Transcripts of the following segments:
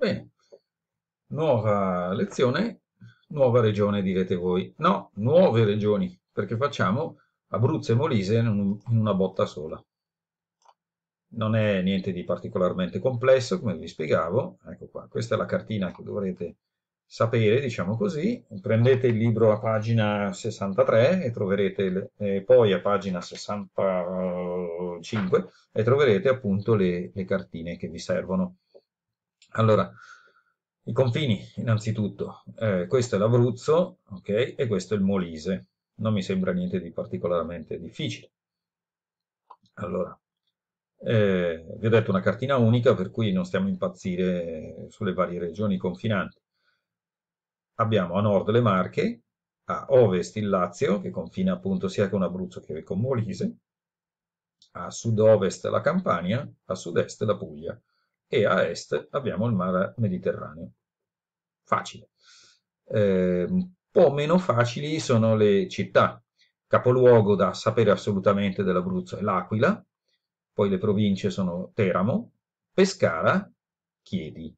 Bene, nuova lezione, nuova regione direte voi. No, nuove regioni, perché facciamo Abruzzo e Molise in, una botta sola. Non è niente di particolarmente complesso, come vi spiegavo. Ecco qua, questa è la cartina che dovrete sapere, diciamo così. Prendete il libro a pagina 63 e troverete, le, poi a pagina 65 e troverete appunto le, le cartine che vi servono. Allora, i confini, innanzitutto, eh, questo è l'Abruzzo, ok, e questo è il Molise. Non mi sembra niente di particolarmente difficile. Allora, eh, vi ho detto una cartina unica, per cui non stiamo a impazzire sulle varie regioni confinanti. Abbiamo a nord le Marche, a ovest il Lazio, che confina appunto sia con Abruzzo che con Molise, a sud-ovest la Campania, a sud-est la Puglia e a est abbiamo il mare Mediterraneo. Facile. Eh, un po' meno facili sono le città. Capoluogo da sapere assolutamente dell'Abruzzo è l'Aquila, poi le province sono Teramo, Pescara, Chiedi.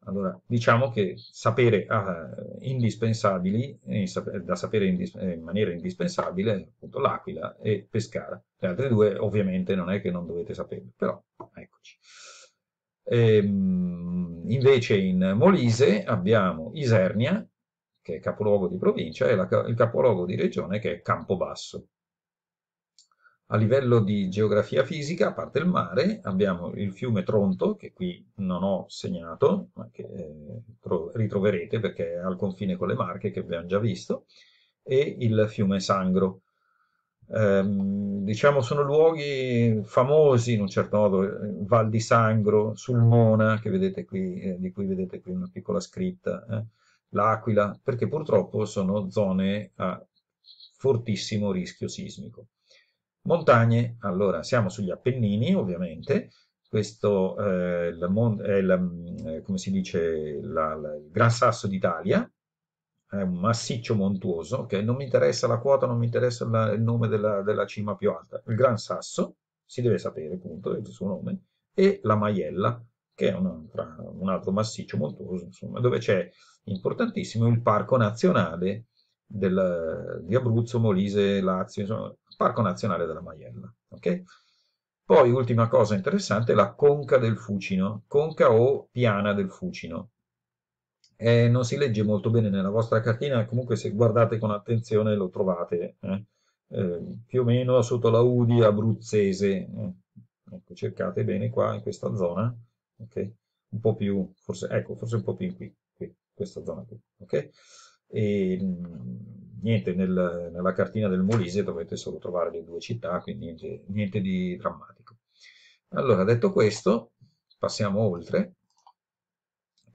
Allora, diciamo che sapere ah, indispensabili, eh, da sapere indis eh, in maniera indispensabile, appunto l'Aquila e Pescara. Le altre due ovviamente non è che non dovete saperle, però eccoci. Ehm, invece in Molise abbiamo Isernia, che è capoluogo di provincia, e la, il capoluogo di regione che è Campobasso. A livello di geografia fisica, a parte il mare, abbiamo il fiume Tronto, che qui non ho segnato, ma che eh, ritroverete perché è al confine con le Marche, che abbiamo già visto, e il fiume Sangro ehm, diciamo sono luoghi famosi in un certo modo, eh, Val di Sangro, Sulmona, qui, eh, di cui vedete qui una piccola scritta, eh, l'Aquila, perché purtroppo sono zone a fortissimo rischio sismico. Montagne, allora siamo sugli Appennini ovviamente, questo eh, è, il, mm, eh, come si dice, la, la, il Gran Sasso d'Italia, è un massiccio montuoso, che non mi interessa la quota, non mi interessa la, il nome della, della, cima più alta. Il Gran Sasso, si deve sapere appunto il suo nome, e la Maiella, che è un, un altro massiccio montuoso, insomma, dove c'è importantissimo il Parco Nazionale del, di Abruzzo, Molise, Lazio, insomma, il Parco Nazionale della Maiella. Okay? Poi, ultima cosa interessante, la conca del Fucino, conca o piana del Fucino eh, non si legge molto bene nella vostra cartina, comunque se guardate con attenzione lo trovate, eh? Eh, più o meno sotto la Udi abruzzese, eh. ecco, cercate bene qua in questa zona, okay? un po' più, forse, ecco, forse un po' più in qui, qui questa zona qui, ok? E mm, niente, nel, nella cartina del Molise dovete solo trovare le due città, quindi niente, niente di drammatico. Allora, detto questo, passiamo oltre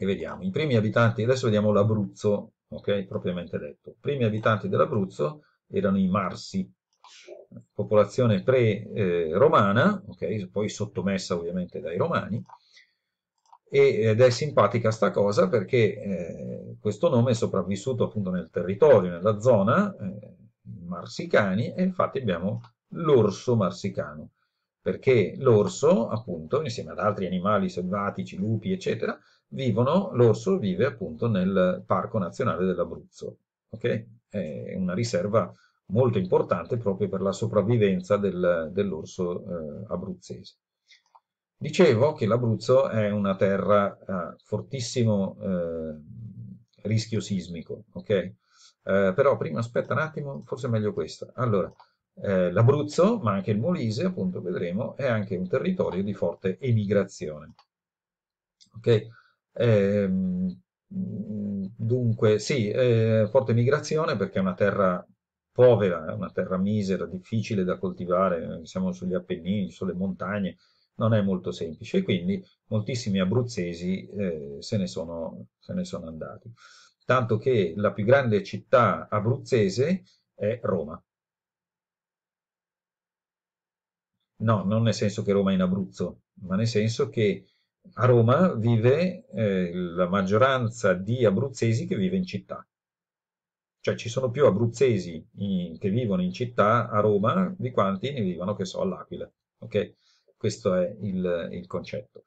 e vediamo. I primi abitanti, adesso vediamo l'Abruzzo, ok, propriamente detto. I primi abitanti dell'Abruzzo erano i Marsi, popolazione pre-romana, okay, poi sottomessa ovviamente dai Romani, ed è simpatica sta cosa perché eh, questo nome è sopravvissuto appunto nel territorio, nella zona, eh, marsicani, e infatti abbiamo l'orso marsicano perché l'orso, appunto, insieme ad altri animali selvatici, lupi, eccetera, vivono, l'orso vive appunto nel Parco Nazionale dell'Abruzzo, ok? È una riserva molto importante proprio per la sopravvivenza del, dell'orso eh, abruzzese. Dicevo che l'Abruzzo è una terra a fortissimo eh, rischio sismico, ok? Eh, però prima aspetta un attimo, forse è meglio questa. Allora, eh, L'Abruzzo, ma anche il Molise, appunto vedremo, è anche un territorio di forte emigrazione. Okay? Eh, dunque, sì, eh, forte emigrazione perché è una terra povera, eh, una terra misera, difficile da coltivare, siamo sugli Appennini, sulle montagne, non è molto semplice e quindi moltissimi abruzzesi eh, se, ne sono, se, ne sono, andati. Tanto che la più grande città abruzzese è Roma, No, non nel senso che Roma è in Abruzzo, ma nel senso che a Roma vive eh, la maggioranza di abruzzesi che vive in città. Cioè ci sono più abruzzesi in, che vivono in città a Roma di quanti ne vivono, che so, all'Aquila. Ok? Questo è il, il concetto.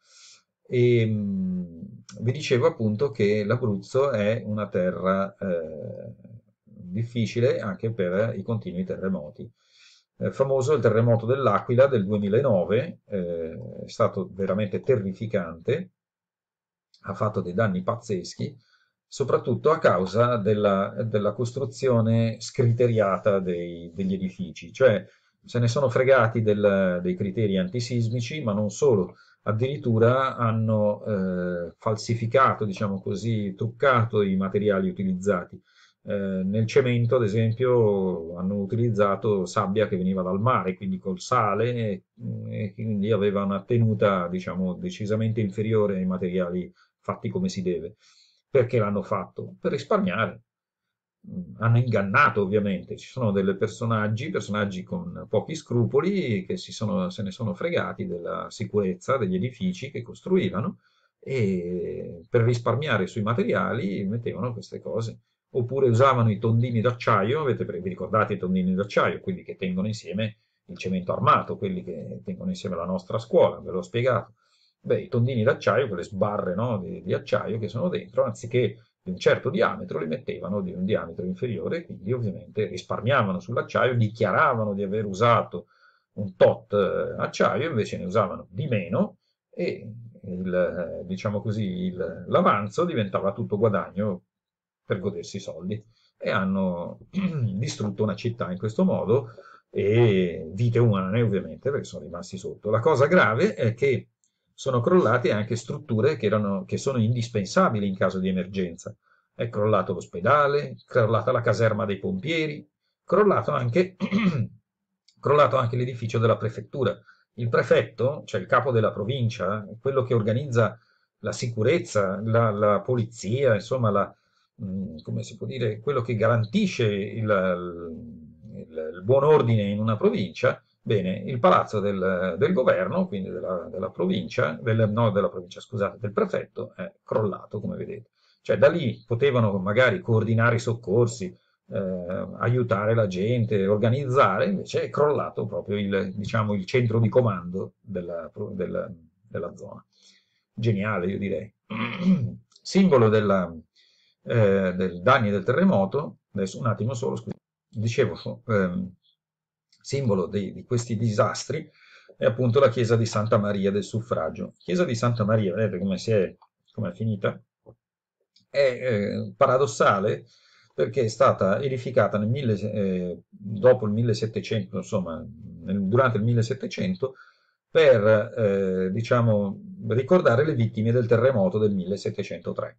E, ehm, mh, vi dicevo appunto che l'Abruzzo è una terra eh, difficile anche per i continui terremoti. Eh, famoso il terremoto dell'Aquila del 2009, eh, è stato veramente terrificante, ha fatto dei danni pazzeschi, soprattutto a causa della, della costruzione scriteriata dei, degli edifici, cioè se ne sono fregati del, dei criteri antisismici, ma non solo, addirittura hanno eh, falsificato, diciamo così, truccato i materiali utilizzati. Eh, nel cemento, ad esempio, hanno utilizzato sabbia che veniva dal mare, quindi col sale, e, e quindi aveva una tenuta, diciamo, decisamente inferiore ai materiali fatti come si deve. Perché l'hanno fatto? Per risparmiare. Mm, hanno ingannato, ovviamente. Ci sono dei personaggi, personaggi con pochi scrupoli, che sono, se ne sono fregati della sicurezza degli edifici che costruivano e per risparmiare sui materiali mettevano queste cose oppure usavano i tondini d'acciaio, avete, vi ricordate i tondini d'acciaio, quelli che tengono insieme il cemento armato, quelli che tengono insieme la nostra scuola, ve l'ho spiegato. Beh, i tondini d'acciaio, quelle sbarre no, di, di, acciaio che sono dentro, anziché di un certo diametro, li mettevano di un diametro inferiore, quindi ovviamente risparmiavano sull'acciaio, dichiaravano di aver usato un tot eh, acciaio, invece ne usavano di meno e il, eh, diciamo così, l'avanzo diventava tutto guadagno per godersi i soldi e hanno distrutto una città in questo modo e vite umane ovviamente perché sono rimasti sotto. La cosa grave è che sono crollate anche strutture che, erano, che sono indispensabili in caso di emergenza. È crollato l'ospedale, è crollata la caserma dei pompieri, crollato anche, crollato anche l'edificio della prefettura. Il prefetto, cioè il capo della provincia, quello che organizza la sicurezza, la, la polizia, insomma la, come si può dire, quello che garantisce il, il, il, buon ordine in una provincia, bene, il palazzo del, del governo, quindi della, della provincia, del, no, della provincia, scusate, del prefetto, è crollato, come vedete. Cioè da lì potevano magari coordinare i soccorsi, eh, aiutare la gente, organizzare, invece è crollato proprio il, diciamo, il centro di comando della, della, della zona. Geniale, io direi. Simbolo della, eh, dei danni del terremoto, adesso un attimo solo, scusate, dicevo, ehm, simbolo di, di, questi disastri, è appunto la chiesa di Santa Maria del Suffragio. Chiesa di Santa Maria, vedete come si è, come è finita? È eh, paradossale perché è stata edificata nel mille, eh, dopo il 1700, insomma, nel, durante il 1700, per eh, diciamo, ricordare le vittime del terremoto del 1703.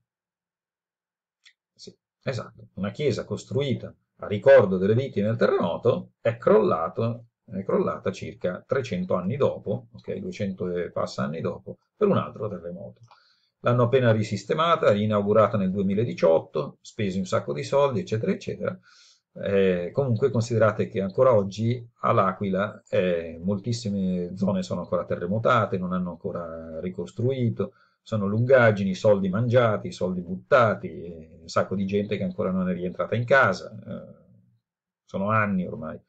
Esatto, una chiesa costruita a ricordo delle vittime del terremoto è, crollato, è crollata circa 300 anni dopo, okay, 200 e passa anni dopo, per un altro terremoto. L'hanno appena risistemata, rinaugurata nel 2018, spesi un sacco di soldi, eccetera, eccetera. Eh, comunque considerate che ancora oggi all'Aquila eh, moltissime zone sono ancora terremotate, non hanno ancora ricostruito, sono lungaggini, soldi mangiati, soldi buttati, un sacco di gente che ancora non è rientrata in casa, eh, sono anni ormai.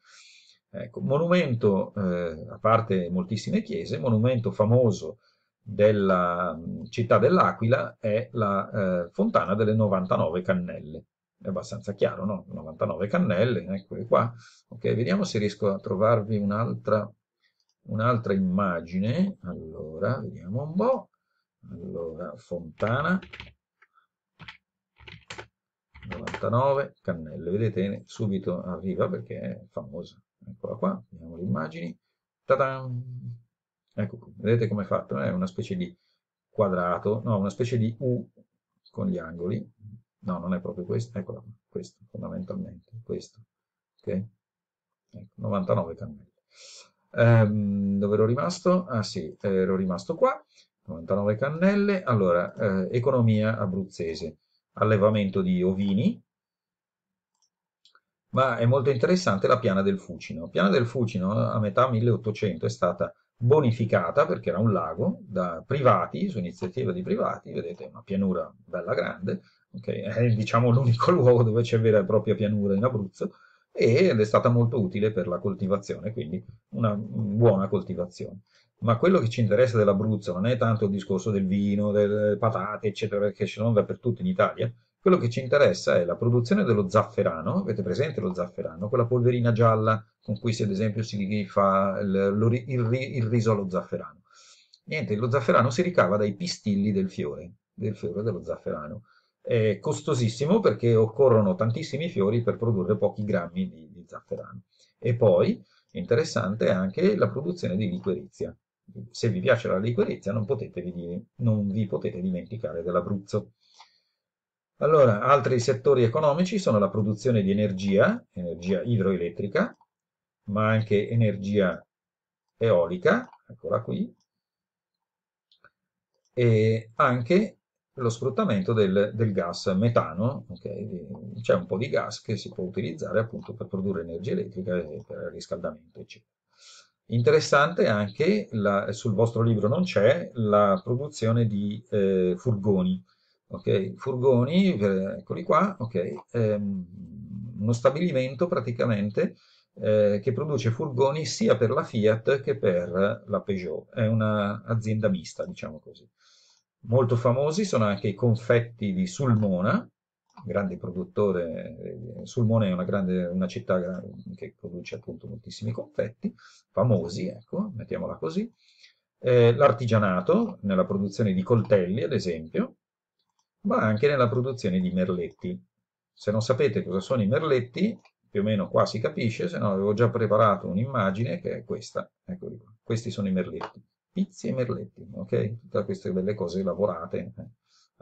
Ecco, monumento, eh, a parte moltissime chiese, monumento famoso della mm, città dell'Aquila è la eh, fontana delle 99 cannelle. È abbastanza chiaro, no? 99 cannelle, eccole eh, qua. Ok, vediamo se riesco a trovarvi un'altra un immagine. Allora, vediamo un po' allora Fontana 99 Cannelle vedete subito arriva perché è famosa eccola qua vediamo le immagini Tadam! ecco qui vedete come è fatto è una specie di quadrato no una specie di U con gli angoli no non è proprio questo eccola qua questo fondamentalmente questo ok ecco, 99 cannelle ehm, dove ero rimasto ah sì ero rimasto qua 99 cannelle. Allora, eh, economia abruzzese, allevamento di ovini, ma è molto interessante la piana del Fucino. La piana del Fucino a metà 1800 è stata bonificata perché era un lago da privati, su iniziativa di privati, vedete una pianura bella grande, okay? è diciamo l'unico luogo dove c'è vera e propria pianura in Abruzzo ed è stata molto utile per la coltivazione, quindi una buona coltivazione. Ma quello che ci interessa dell'Abruzzo non è tanto il discorso del vino, delle patate, eccetera, perché ci sono dappertutto in Italia. Quello che ci interessa è la produzione dello zafferano. Avete presente lo zafferano? Quella polverina gialla con cui, si, ad esempio, si fa il, il, il riso allo zafferano. Niente, lo zafferano si ricava dai pistilli del fiore, del fiore dello zafferano. È costosissimo perché occorrono tantissimi fiori per produrre pochi grammi di, di zafferano. E poi, interessante, anche la produzione di liquirizia se vi piace la liquorezza non, non vi potete dimenticare dell'Abruzzo. Allora, altri settori economici sono la produzione di energia, energia idroelettrica, ma anche energia eolica, eccola qui, e anche lo sfruttamento del, del gas metano, okay? c'è un po' di gas che si può utilizzare appunto per produrre energia elettrica e per il riscaldamento, eccetera. Interessante anche, la, sul vostro libro non c'è, la produzione di eh, furgoni. Okay? Furgoni, eh, eccoli qua, okay, ehm, uno stabilimento praticamente eh, che produce furgoni sia per la Fiat che per la Peugeot. È un'azienda mista, diciamo così. Molto famosi sono anche i confetti di Sulmona, grande produttore, eh, Sulmone è una, grande, una città che produce appunto moltissimi confetti, famosi, ecco, mettiamola così, eh, l'artigianato nella produzione di coltelli, ad esempio, ma anche nella produzione di merletti. Se non sapete cosa sono i merletti, più o meno qua si capisce, se no avevo già preparato un'immagine che è questa, eccoli qua, questi sono i merletti, pizzi e merletti, ok? Tutte queste belle cose lavorate, eh,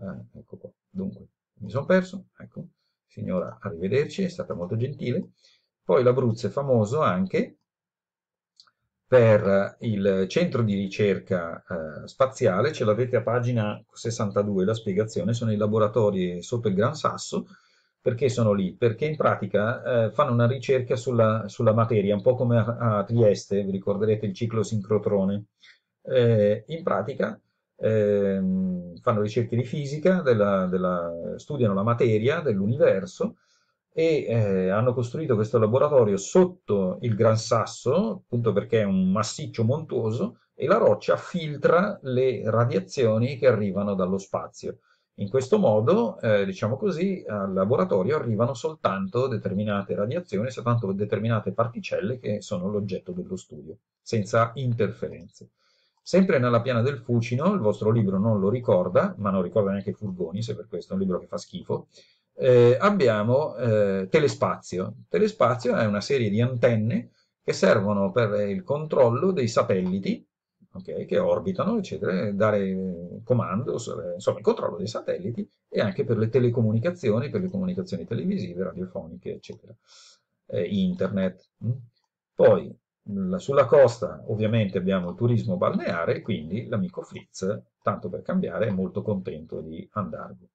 ah, ecco qua, dunque mi sono perso, ecco, signora, arrivederci, è stata molto gentile. Poi l'Abruzzo è famoso anche per il centro di ricerca eh, spaziale, ce l'avete a pagina 62 la spiegazione, sono i laboratori sotto il Gran Sasso, perché sono lì? Perché in pratica eh, fanno una ricerca sulla, sulla, materia, un po' come a, a Trieste, vi ricorderete il ciclo sincrotrone. Eh, in pratica ehm, fanno ricerche di fisica, della, della, studiano la materia dell'universo e eh, hanno costruito questo laboratorio sotto il Gran Sasso, appunto perché è un massiccio montuoso, e la roccia filtra le radiazioni che arrivano dallo spazio. In questo modo, eh, diciamo così, al laboratorio arrivano soltanto determinate radiazioni, soltanto determinate particelle che sono l'oggetto dello studio, senza interferenze. Sempre nella piana del Fucino, il vostro libro non lo ricorda, ma non ricorda neanche Furgoni, se per questo è un libro che fa schifo, eh, abbiamo eh, Telespazio. Telespazio è una serie di antenne che servono per il controllo dei satelliti okay, che orbitano, eccetera, dare comando, eh, insomma, il controllo dei satelliti e anche per le telecomunicazioni, per le comunicazioni televisive, radiofoniche, eccetera, eh, internet. Mm. Poi sulla costa ovviamente abbiamo il turismo balneare, quindi l'amico Fritz, tanto per cambiare, è molto contento di andarvi.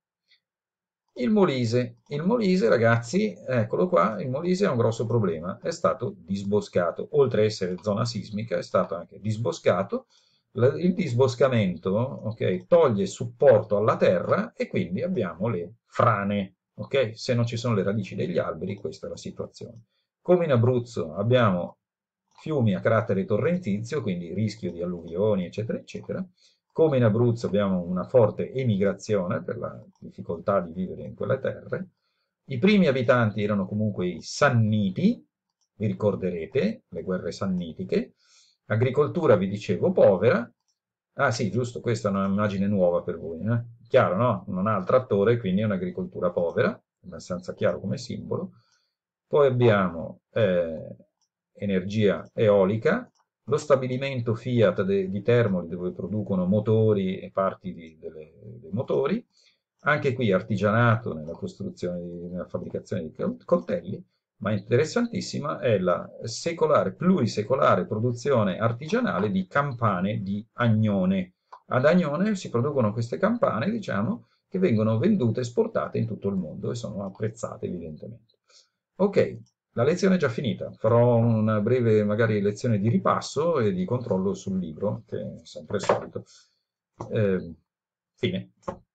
Il Molise. Il Molise, ragazzi, eccolo qua, il Molise ha un grosso problema, è stato disboscato. Oltre a essere zona sismica, è stato anche disboscato. Il disboscamento okay, toglie supporto alla terra e quindi abbiamo le frane. Okay? Se non ci sono le radici degli alberi, questa è la situazione. Come in Abruzzo abbiamo fiumi a carattere torrentizio, quindi rischio di alluvioni, eccetera, eccetera. Come in Abruzzo abbiamo una forte emigrazione per la difficoltà di vivere in quelle terre. I primi abitanti erano comunque i Sanniti, vi ricorderete, le guerre sannitiche. Agricoltura, vi dicevo, povera. Ah sì, giusto, questa è un'immagine nuova per voi. Eh? Chiaro, no? Non ha il trattore, quindi è un'agricoltura povera, abbastanza chiaro come simbolo. Poi abbiamo eh, energia eolica, lo stabilimento Fiat de, di Termoli dove producono motori e parti di, delle, dei motori, anche qui artigianato nella costruzione, nella fabbricazione di coltelli, ma interessantissima è la secolare, plurisecolare produzione artigianale di campane di Agnone. Ad Agnone si producono queste campane, diciamo, che vengono vendute e esportate in tutto il mondo e sono apprezzate evidentemente. Ok, la lezione è già finita, farò una breve magari lezione di ripasso e di controllo sul libro, che è sempre il solito. Eh, fine.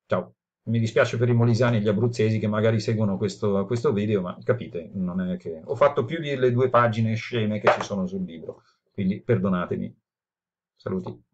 Ciao. Mi dispiace per i molisani e gli abruzzesi che magari seguono questo, questo video, ma capite, non è che... Ho fatto più delle due pagine sceme che ci sono sul libro, quindi perdonatemi. Saluti.